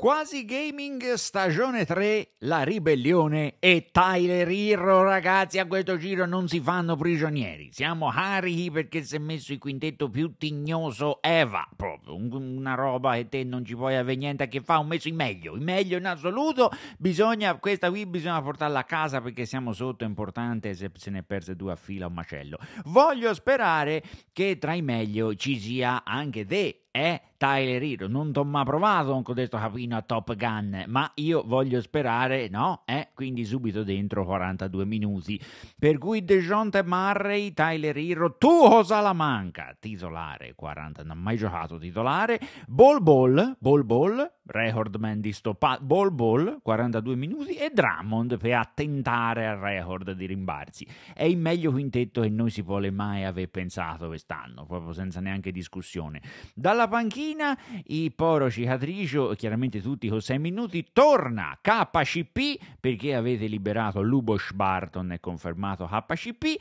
Quasi Gaming stagione 3, la ribellione e Tyler Irro, ragazzi, a questo giro non si fanno prigionieri. Siamo Harry perché si è messo il quintetto più tignoso Eva, proprio una roba che te non ci puoi avere niente a che fare, ho messo il meglio, il meglio in assoluto. Bisogna questa qui bisogna portarla a casa perché siamo sotto, è importante se se ne è perse due a fila un macello. Voglio sperare che tra i meglio ci sia anche te è Tyler Hero. Non ti ho mai provato con questo capino ah, a Top Gun, ma io voglio sperare, no? Eh? Quindi subito dentro 42 minuti. Per cui DeJounte Murray, Tyler Hero, Tuho Salamanca, titolare 40, non ha mai giocato titolare, Ball Ball, Ball Ball, record man di stoppa, Ball Ball 42 minuti e Drummond per attentare al record di rimbarsi. È il meglio quintetto che noi si vuole mai aver pensato quest'anno, proprio senza neanche discussione. Dalla panchina il Poro Cicatricio, chiaramente tutti con 6 minuti, torna KCP perché avete liberato Lubos Barton e confermato KCP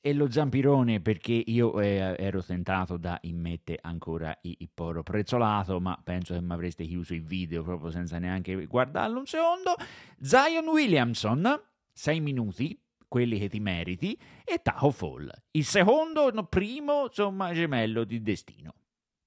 e lo zampirone perché io eh, ero tentato da immette ancora il, il poro prezzolato, ma penso che mi avreste chiuso il video proprio senza neanche guardarlo un secondo. Zion Williamson, 6 minuti, quelli che ti meriti, e Tahoe Fall, il secondo, no, primo, insomma, gemello di destino.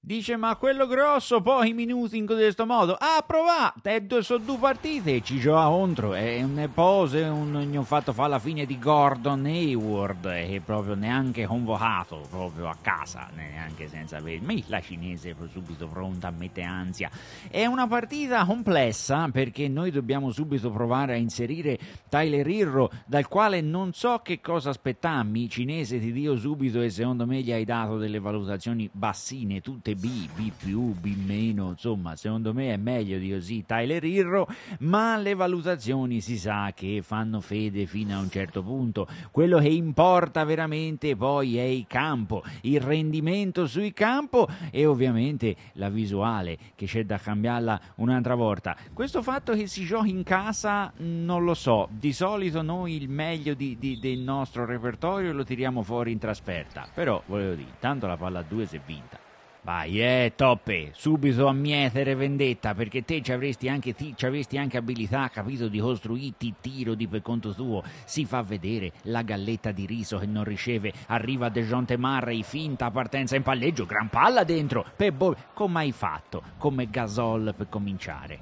Dice ma quello grosso pochi minuti in questo modo. Ah prova, Ted sono due partite, ci gioca contro. È una pose, un, un fatto fa la fine di Gordon Hayward che proprio neanche convocato, proprio a casa, neanche senza aver... Ma la cinese subito pronta a mettere ansia. È una partita complessa perché noi dobbiamo subito provare a inserire Tyler Irro dal quale non so che cosa aspettarmi. Cinese ti dio subito e secondo me gli hai dato delle valutazioni bassine tutte volte B, B più, B meno, insomma secondo me è meglio di così Tyler Irro, ma le valutazioni si sa che fanno fede fino a un certo punto, quello che importa veramente poi è il campo, il rendimento sui campo e ovviamente la visuale che c'è da cambiarla un'altra volta. Questo fatto che si giochi in casa non lo so, di solito noi il meglio di, di, del nostro repertorio lo tiriamo fuori in trasferta, però volevo dire, tanto la palla a due si è vinta. Vai, eh, toppe, subito a mietere vendetta, perché te ci avresti anche, ti, ci avresti anche abilità, capito, di costruirti tiro di per conto tuo. Si fa vedere la galletta di riso che non riceve, arriva Dejonte Murray, finta partenza in palleggio, gran palla dentro, per bo- come hai fatto, come Gasol per cominciare.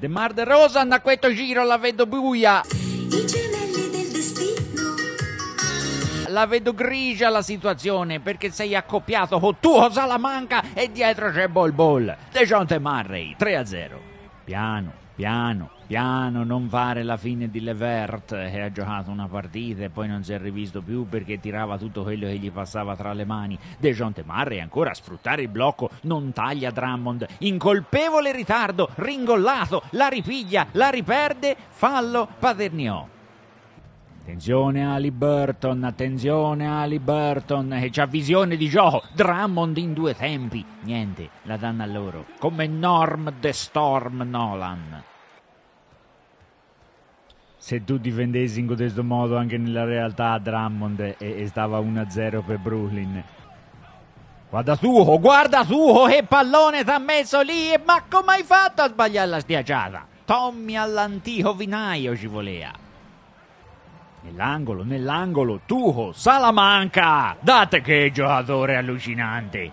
De Mar de Rosa, da questo giro la vedo buia! la vedo grigia la situazione perché sei accoppiato con tuo Salamanca e dietro c'è Bol Bol. Dejounte Murray, 3-0. Piano, piano, piano, non fare la fine di Levert che ha giocato una partita e poi non si è rivisto più perché tirava tutto quello che gli passava tra le mani. Dejounte Murray ancora a sfruttare il blocco, non taglia Drummond, incolpevole ritardo, ringollato, la ripiglia, la riperde, fallo Paterniò. Attenzione Ali Burton, attenzione Ali Burton, che c'ha visione di gioco. Drummond in due tempi. Niente, la danno a loro. Come Norm The Storm Nolan. Se tu difendessi in questo modo anche nella realtà Drummond e, e stava 1-0 per Brooklyn. Guarda Suho, guarda Suho, che pallone t'ha messo lì ma come hai fatto a sbagliare la stiaciata? Tommy all'antico vinaio ci voleva. Nell'angolo, nell'angolo, Tuho, Salamanca! Date che giocatore allucinante!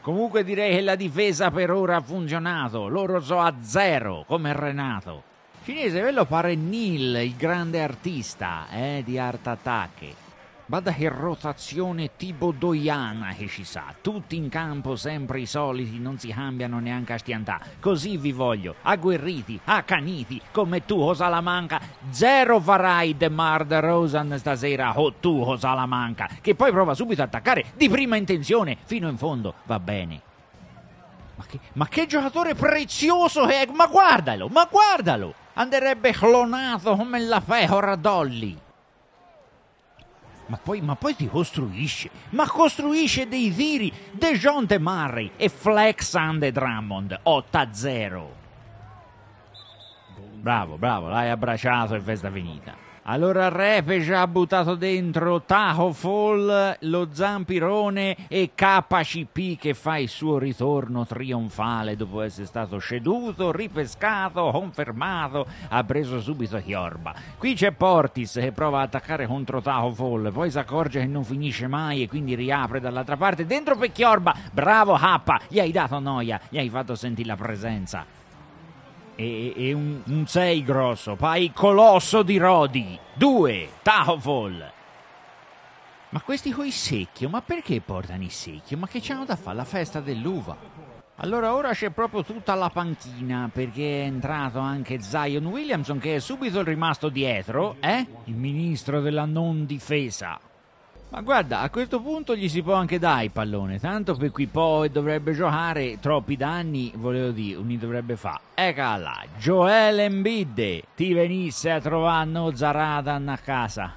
Comunque direi che la difesa per ora ha funzionato, loro so a zero, come Renato. Cinese ve lo pare Neil, il grande artista eh, di art attack. Bada che rotazione tibodoiana che ci sa, tutti in campo sempre i soliti, non si cambiano neanche a stiantà. Così vi voglio, agguerriti, accaniti, come tu o Salamanca. Zero farai de Mar de Rosan stasera, o tu o Salamanca, che poi prova subito a attaccare di prima intenzione, fino in fondo, va bene. Ma che, ma che giocatore prezioso che eh! è, ma guardalo, ma guardalo! Anderebbe clonato come la fecora Dolly ma poi, ma poi ti costruisce, ma costruisce dei viri, Dejon De Murray e Flex Ande Drummond, 8-0. Bravo, bravo, l'hai abbracciato e festa finita. Allora Repe già buttato dentro Taho Fall, lo Zampirone e KCP che fa il suo ritorno trionfale dopo essere stato ceduto, ripescato, confermato, ha preso subito Chiorba. Qui c'è Portis che prova a attaccare contro Taho Fall, poi si accorge che non finisce mai e quindi riapre dall'altra parte, dentro per Chiorba, bravo Happa, gli hai dato noia, gli hai fatto sentire la presenza e, e un, un 6 grosso, poi Colosso di Rodi, 2, Tafol. Ma questi coi secchio, ma perché portano i secchio? Ma che c'hanno da fare la festa dell'uva? Allora ora c'è proprio tutta la panchina perché è entrato anche Zion Williamson che è subito rimasto dietro, eh? Il ministro della non difesa. Ma guarda, a questo punto gli si può anche dare il pallone, tanto per cui poi dovrebbe giocare troppi danni, volevo dire, mi dovrebbe fare. Eccola là, Joel Embidde, ti venisse a trovare no Zaradan a casa.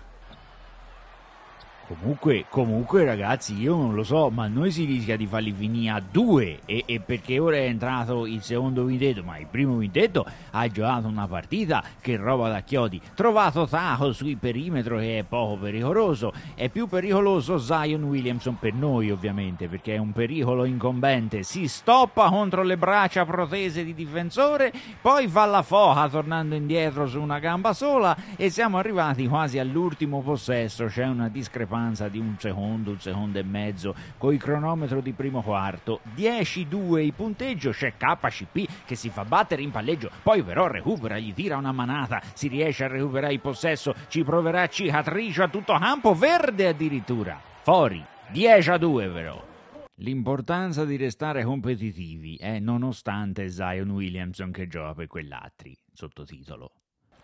Comunque, comunque, ragazzi, io non lo so, ma noi si rischia di farli finire a due. E, e perché ora è entrato il secondo vintetto? ma il primo vintetto ha giocato una partita che roba da chiodi. Trovato Taco sui perimetro che è poco pericoloso. È più pericoloso Zion Williamson per noi, ovviamente, perché è un pericolo incombente. Si stoppa contro le braccia protese di difensore, poi va la foca tornando indietro su una gamba sola e siamo arrivati quasi all'ultimo possesso. C'è una discrepanza avanza di un secondo, un secondo e mezzo, coi cronometro di primo quarto, 10-2 il punteggio, c'è KCP che si fa battere in palleggio, poi però recupera, gli tira una manata, si riesce a recuperare il possesso, ci proverà Cicatrice a tutto campo, verde addirittura, fuori, 10-2 però. L'importanza di restare competitivi è nonostante Zion Williamson che gioca per quell'altri, sottotitolo.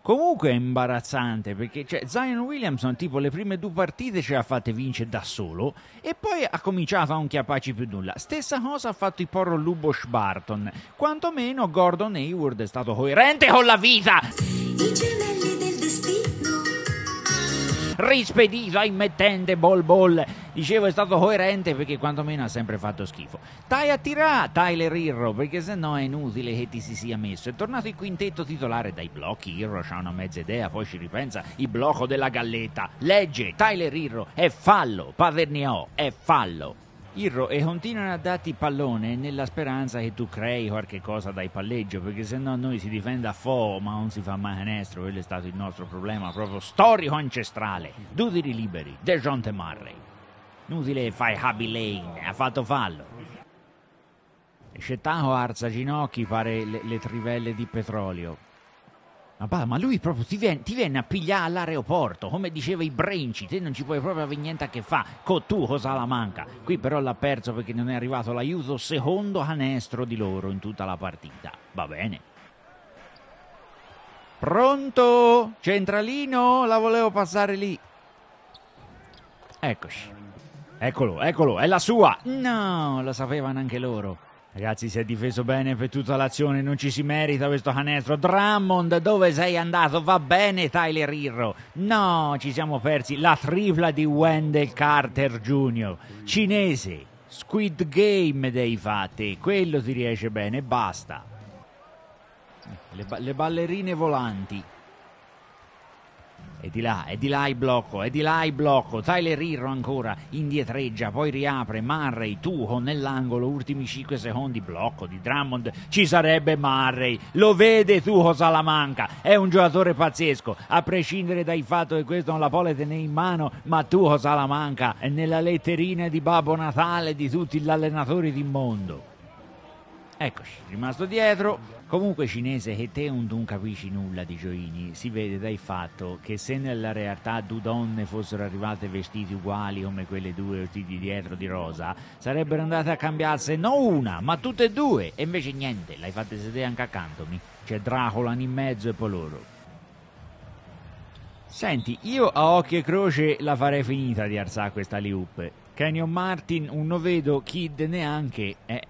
Comunque è imbarazzante perché cioè, Zion Williamson, tipo, le prime due partite ce l'ha fatte vincere da solo e poi ha cominciato a un chiapaci più nulla. Stessa cosa ha fatto il porro Lubos Barton. Quantomeno Gordon Hayward è stato coerente con la vita rispedito ai mettente Bol Bol. Dicevo è stato coerente perché quantomeno ha sempre fatto schifo. Tai attirà Tyler Irro perché se no è inutile che ti si sia messo. È tornato il quintetto titolare dai blocchi. Irro c'ha una mezza idea, poi ci ripensa. Il blocco della galletta. Legge Tyler Irro è fallo. Paderniò è fallo. Irro, e continuano a darti pallone nella speranza che tu crei qualche cosa dai palleggio, perché se no noi si difende a fo, ma non si fa mai canestro, quello è stato il nostro problema proprio storico ancestrale. Dudiri liberi, Dejonte Murray. Inutile fai Happy Lane, ha fatto fallo. Scetaco arza ginocchi, pare le, le trivelle di petrolio ma lui proprio ti viene, ti viene a pigliare all'aeroporto, come diceva i Brenci, te non ci puoi proprio avere niente a che fare, con tu, cosa la manca. Qui però l'ha perso perché non è arrivato l'aiuto, secondo canestro di loro in tutta la partita. Va bene. Pronto? Centralino? La volevo passare lì. Eccoci. Eccolo, eccolo, è la sua. No, lo sapevano anche loro. Ragazzi, si è difeso bene per tutta l'azione, non ci si merita questo canestro. Drummond, dove sei andato? Va bene Tyler Irro. No, ci siamo persi. La tripla di Wendell Carter Jr., cinese. Squid Game dei fatti, quello ti riesce bene, basta. Le, ba- le ballerine volanti. E di là, e di là il blocco, e di là il blocco. Tyler Irro ancora indietreggia, poi riapre Murray, Tuho nell'angolo, ultimi 5 secondi, blocco di Drummond. Ci sarebbe Murray, lo vede Tuho Salamanca, è un giocatore pazzesco, a prescindere dal fatto che questo non la pole tenere in mano, ma Tuho Salamanca è nella letterina di Babbo Natale di tutti gli allenatori di mondo. Eccoci, rimasto dietro, Comunque cinese che te non capisci nulla di gioini, si vede dal fatto che se nella realtà due donne fossero arrivate vestite uguali come quelle due vestite dietro di rosa, sarebbero andate a cambiarsi non una, ma tutte e due, e invece niente, l'hai fatta sedere anche accanto accantomi. C'è Dracolan in mezzo e poi loro. Senti, io a occhio e croce la farei finita di alzare questa liup. Canyon Martin, un novedo Kid neanche. Eh,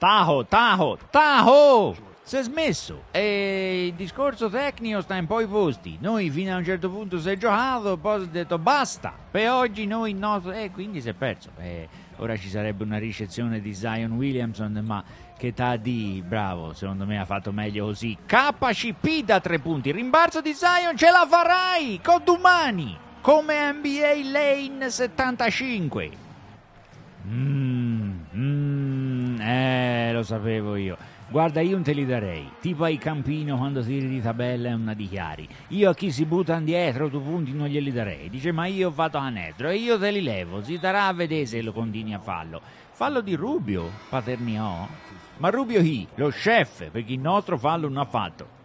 Taho, Taho, Taho! Si è smesso e il discorso tecnico sta in poi posti. Noi fino a un certo punto si è giocato, poi si è detto basta. Per oggi noi il nostro... E eh, quindi si è perso. Eh, ora ci sarebbe una ricezione di Zion Williamson, ma che ta di bravo, secondo me ha fatto meglio così. KCP da tre punti, rimbalzo di Zion, ce la farai con domani come NBA Lane 75. Mmm. Eh, lo sapevo io. Guarda, io non te li darei. Tipo ai Campino quando si di tabella e una di Io a chi si butta indietro tu punti non glieli darei. Dice, ma io vado a canestro e io te li levo. Si darà a vedere se lo continui a farlo. Fallo di Rubio, paternio. Ma Rubio chi? Lo chef, perché il nostro fallo non ha fatto.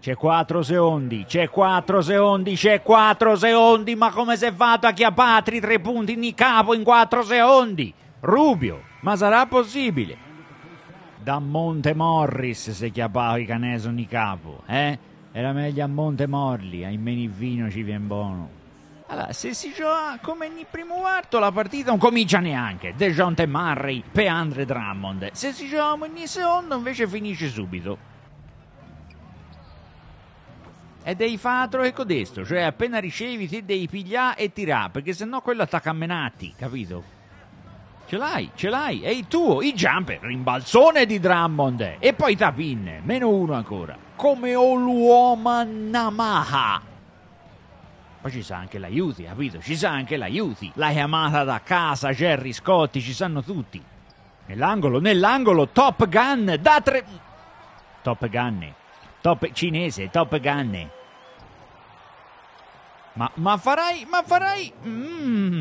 C'è 4 secondi, c'è 4 secondi, c'è 4 secondi, ma come si è fatto a chiappatri tre punti in capo in 4 secondi? Rubio, ma sarà possibile? da Monte Morris se chiamava i caneson di capo, eh? Era meglio a Monte Morli, a meno il vino ci viene buono. Allora, se si gioca come nel primo quarto, la partita non comincia neanche. Dejounte Murray per Andre Drummond. Se si gioca come nel secondo, invece finisce subito. E devi fatro altro codesto, cioè appena ricevi ti devi pigliare e tirare, perché sennò quello attacca a menatti, capito? Ce l'hai, ce l'hai, è il tuo, il jumper, rimbalzone di Drummond e poi Tapin, meno uno ancora, come Oluoma Namaha. Poi ci sa anche l'aiuti, capito? Ci sa anche l'aiuti, la chiamata da casa, Jerry Scotti, ci sanno tutti. Nell'angolo, nell'angolo, Top Gun da tre... Top Gun, top cinese, Top Gun. Ma, ma farai, ma farai... Mmm...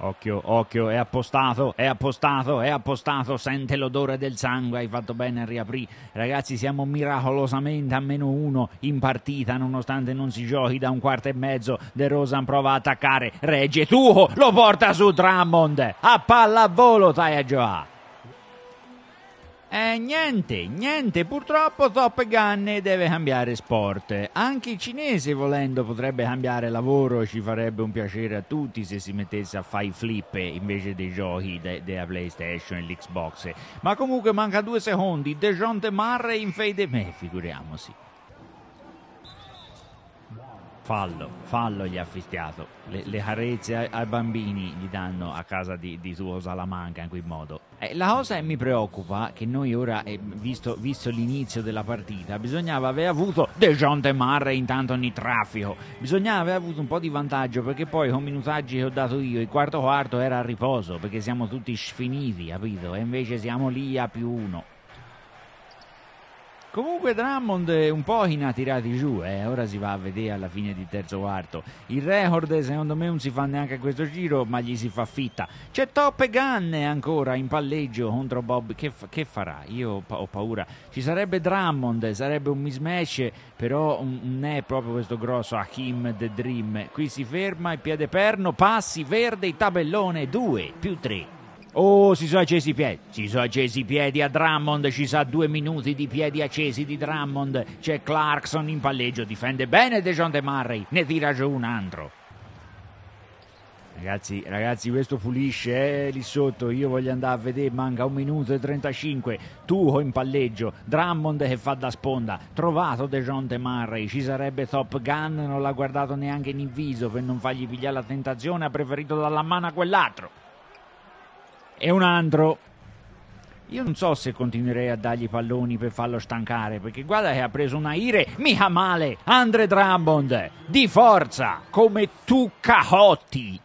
Occhio, occhio, è appostato, è appostato, è appostato, sente l'odore del sangue, hai fatto bene a riaprire. Ragazzi, siamo miracolosamente a meno uno in partita, nonostante non si giochi da un quarto e mezzo. De Rosan prova a attaccare, regge tuo, lo porta su Drummond, a palla a volo, a giocare. Eh, niente, niente, purtroppo Top Gun deve cambiare sport. Anche il cinese volendo potrebbe cambiare lavoro ci farebbe un piacere a tutti se si mettesse a fare i flip invece dei giochi de- della PlayStation e l'Xbox. Ma comunque manca due secondi, Dejounte Murray in fade... me, figuriamoci. Fallo, fallo gli ha fischiato. Le, le carezze ai, ai, bambini gli danno a casa di, di suo Salamanca in quel modo. Eh, la cosa che mi preoccupa è che noi ora, eh, visto, visto, l'inizio della partita, bisognava aver avuto Dejounte Marre intanto ogni traffico, bisognava aver avuto un po' di vantaggio perché poi con minutaggi che ho dato io, il quarto quarto era a riposo perché siamo tutti sfiniti, capito? E invece siamo lì a più uno. Comunque Drummond è un po' in ha tirati giù, eh. ora si va a vedere alla fine di terzo quarto. Il record secondo me non si fa neanche a questo giro, ma gli si fa fitta. C'è Top Gun ancora in palleggio contro Bob, che, fa- che farà? Io ho paura. Ci sarebbe Drummond, sarebbe un mismatch, però non è proprio questo grosso Hakim The Dream. Qui si ferma, il piede perno, passi, verde, tabellone 2 più 3. Oh, si sono accesi i piedi. Si sono accesi i piedi a Drummond. Ci sa due minuti di piedi accesi di Drummond. C'è Clarkson in palleggio. Difende bene Dejon De Murray. Ne tira giù un altro. Ragazzi, ragazzi, questo pulisce eh, lì sotto. Io voglio andare a vedere. Manca un minuto e 35. Tuho in palleggio. Drummond che fa da sponda. Trovato Dejon De Murray. Ci sarebbe Top Gun. Non l'ha guardato neanche in viso per non fargli pigliare la tentazione. Ha preferito dalla mano a quell'altro. È un andro. Io non so se continuerei a dargli palloni per farlo stancare, perché guarda che ha preso una ire, mica male, Andre Drambond, di forza, come tu Cahotti.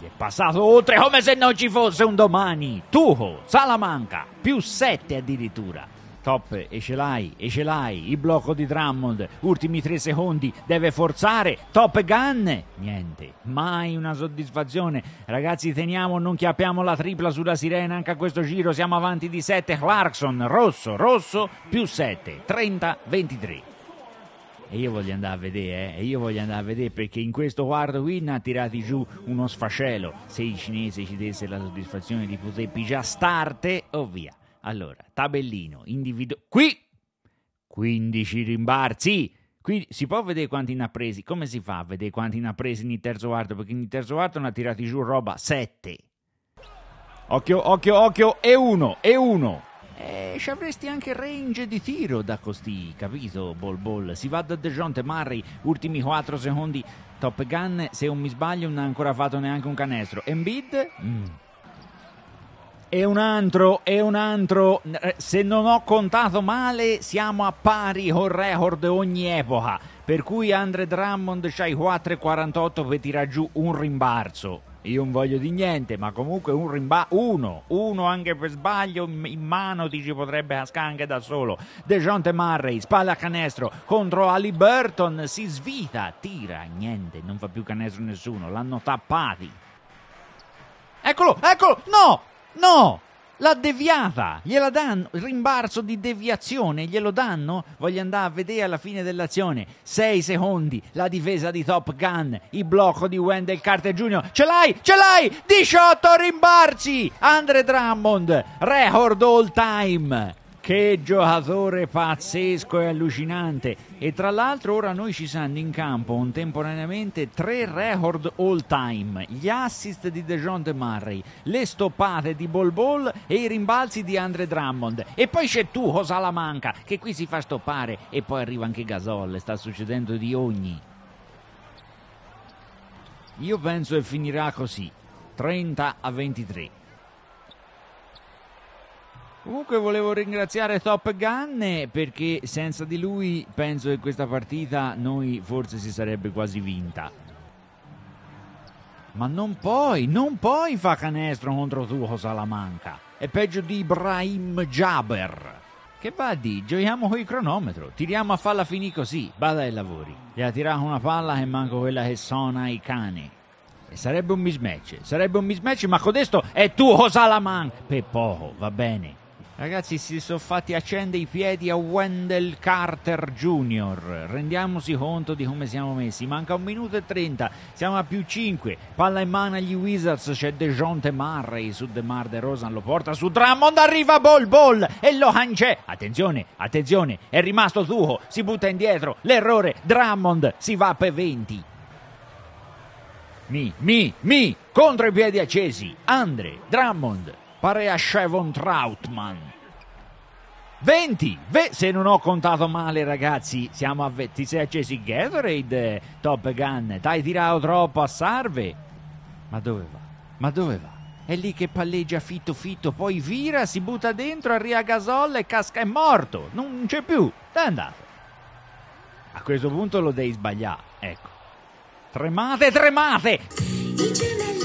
Gli è passato oltre come se non ci fosse un domani. Tuho, Salamanca, più 7 addirittura. Top e ce l'hai, e ce l'hai, il blocco di Drummond, ultimi tre secondi, deve forzare, Top Gun, niente, mai una soddisfazione, ragazzi teniamo, non chiappiamo la tripla sulla sirena anche a questo giro, siamo avanti di 7, Clarkson, rosso, rosso, più 7, 30-23. E io voglio andare a vedere, eh? io voglio andare a vedere perché in questo quarto qui ha tirati giù uno sfacelo. Se i cinesi ci desse la soddisfazione di poter pigiare starte, o oh via. Allora, tabellino, individuo... Qui! 15 rimbalzi! Qui si può vedere quanti ne ha presi? Come si fa a vedere quanti ne ha presi nel terzo quarto? Perché nel terzo quarto ne ha tirati giù roba 7. Occhio, occhio, occhio, e uno, e uno. E eh, ci avresti anche range di tiro da costi, capito? Bol Bol. Si va da DeJounte Murray, ultimi 4 secondi. Top Gun, se non mi sbaglio, non ha ancora fatto neanche un canestro. Embiid? Mm. E un altro, e un altro. Eh, se non ho contato male, siamo a pari con record ogni epoca. Per cui Andre Drummond c'ha i 4,48 per tirare giù un rimbalzo. Io non voglio di niente, ma comunque un rimbalzo. Uno, uno anche per sbaglio in mano ti ci potrebbe cascare anche da solo. Dejounte Murray, spalla a canestro contro Ali Burton. Si svita, tira, niente, non fa più canestro nessuno. L'hanno tappati. Eccolo, eccolo, no! No! L'ha deviata, gliela danno, il rimbarzo di deviazione glielo danno? Voglio andare a vedere alla fine dell'azione. 6 secondi, la difesa di Top Gun, il blocco di Wendell Carter Jr. Ce l'hai, ce l'hai! 18 rimbalzi! Andre Drummond, record all time! Che giocatore pazzesco e allucinante! E tra l'altro ora noi ci sanno in campo contemporaneamente tre record all time, gli assist di DeJounte Murray, le stoppate di Bol Bol e i rimbalzi di Andre Drummond. E poi c'è tu Salamanca che qui si fa stoppare e poi arriva anche Gasol, sta succedendo di ogni. Io penso che finirà così, 30 a 23. Comunque volevo ringraziare Top Gun eh, perché senza di lui penso che questa partita noi forse si sarebbe quasi vinta. Ma non poi, non poi fa canestro contro tuo Salamanca. È peggio di Ibrahim Jaber. Che va di, giochiamo con il cronometro, tiriamo a falla finì così, bada ai lavori. E ha tirato una palla che manco quella che sona i cani. E sarebbe un mismatch, sarebbe un mismatch, ma codesto è tuo Salamanca. Per poco, va bene. Ragazzi, si sono fatti accendere i piedi a Wendell Carter Jr. Rendiamoci conto di come siamo messi. Manca un minuto e trenta, siamo a più cinque. Palla in mano agli Wizards, c'è DeJounte Murray su DeMar DeRozan, lo porta su Drummond, arriva Ball Ball e lo c'è. Attenzione, attenzione, è rimasto Zuho, si butta indietro, l'errore, Drummond si va per 20. Mi, mi, mi, contro i piedi accesi, Andre, Drummond, pare a Shevon Troutman. 20, ve, se non ho contato male ragazzi, siamo a 20, ti sei accesi Gatorade, Top Gun, t'hai tirato troppo a Sarve, Ma dove va? Ma dove va? È lì che palleggia fitto fitto, poi vira, si butta dentro, arriva gasolla e casca, è morto, non c'è più, è andato. A questo punto lo devi sbagliare, ecco. Tremate, tremate! I gemelli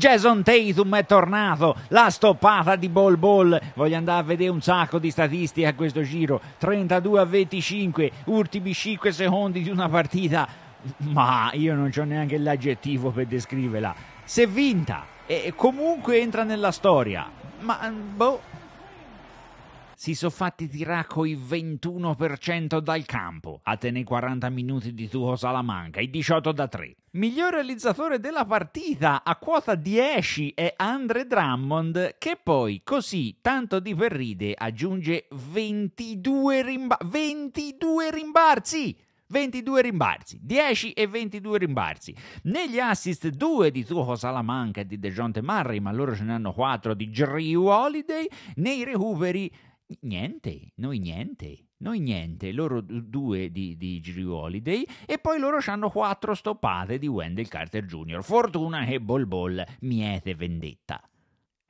Jason Tatum è tornato, la stoppata di Ball Ball, voglio andare a vedere un sacco di statistiche a questo giro, 32 a 25, ultimi 5 secondi di una partita, ma io non ho neanche l'aggettivo per descriverla, se vinta e comunque entra nella storia, ma boh si sono fatti tirare il 21% dal campo, attene 40 minuti di Tuo Salamanca, i 18 da 3. Miglior realizzatore della partita a quota 10 è Andre Drummond che poi così tanto di per ride aggiunge 22, rimba- 22 rimbalzi. 22 rimbalzi, 10 e 22 rimbalzi. Negli assist 2 di Tuoco Salamanca e di DeJounte Murray, ma loro ce ne hanno 4 di Drew Holiday, nei recuperi Niente, noi niente, noi niente, loro due di, di Drew Holiday e poi loro hanno quattro stoppate di Wendell Carter Jr. Fortuna che Bol Bol miete vendetta.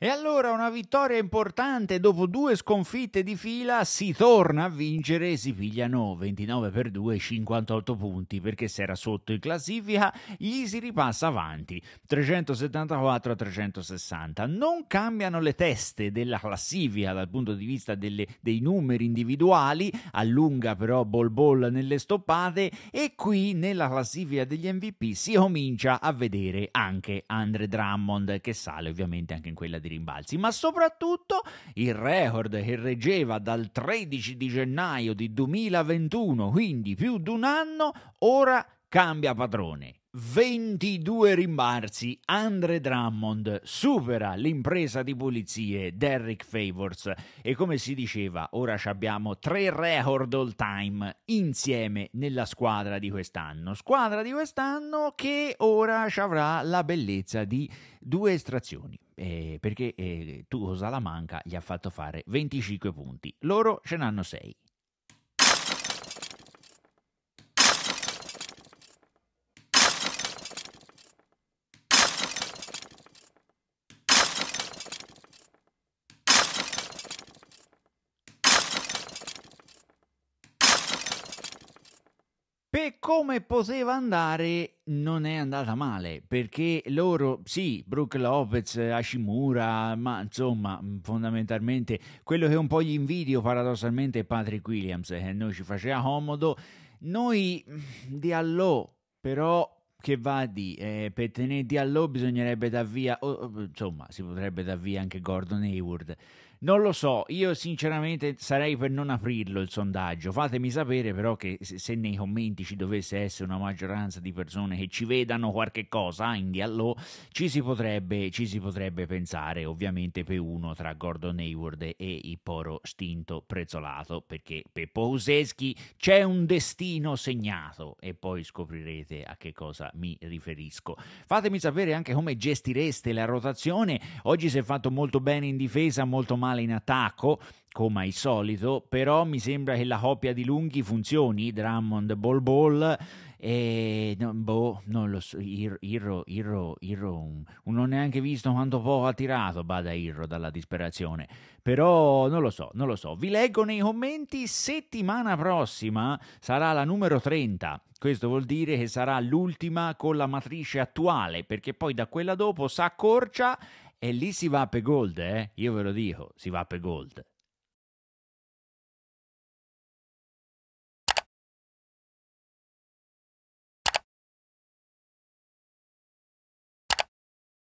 E allora una vittoria importante, dopo due sconfitte di fila si torna a vincere, si pigliano 29 per 2, 58 punti, perché se era sotto in classifica gli si ripassa avanti, 374 a 360. Non cambiano le teste della classifica dal punto di vista delle, dei numeri individuali, allunga però Bol Bol nelle stoppate e qui nella classifica degli MVP si comincia a vedere anche Andre Drummond che sale ovviamente anche in quella di rimbalzi, ma soprattutto il record che reggeva dal 13 di gennaio di 2021, quindi più di un anno, ora cambia padrone. 22 rimbalzi, Andre Drummond supera l'impresa di pulizie Derrick Favors e come si diceva ora abbiamo tre record all time insieme nella squadra di quest'anno, squadra di quest'anno che ora avrà la bellezza di due estrazioni. Eh, perché eh, tu Salamanca gli ha fatto fare 25 punti, loro ce n'hanno 6. come poteva andare non è andata male perché loro sì Brooke Lopez Ashimura ma insomma mm, fondamentalmente quello che un po' gli invidio paradossalmente è Patrick Williams che eh, noi ci faceva comodo noi mm, di allò però che va di eh, per tenere di allò bisognerebbe dar via oh, insomma si potrebbe dar via anche Gordon Hayward non lo so, io sinceramente sarei per non aprirlo il sondaggio. Fatemi sapere però che se nei commenti ci dovesse essere una maggioranza di persone che ci vedano qualche cosa ah, in diallo, ci si potrebbe, ci si potrebbe pensare ovviamente per uno tra Gordon Hayward e il poro stinto prezzolato, perché per Pouseschi c'è un destino segnato e poi scoprirete a che cosa mi riferisco. Fatemi sapere anche come gestireste la rotazione. Oggi si è fatto molto bene in difesa, molto male male in attacco, come al solito, però mi sembra che la coppia di lunghi funzioni, Drummond Ball Ball e boh, non lo so, Irro, Irro, Irro, Irro non ho neanche visto quanto poco ha tirato Bada Irro dalla disperazione, però non lo so, non lo so. Vi leggo nei commenti, settimana prossima sarà la numero 30, questo vuol dire che sarà l'ultima con la matrice attuale, perché poi da quella dopo si accorcia e lì si va per gold, eh? io ve lo dico, si va per gold.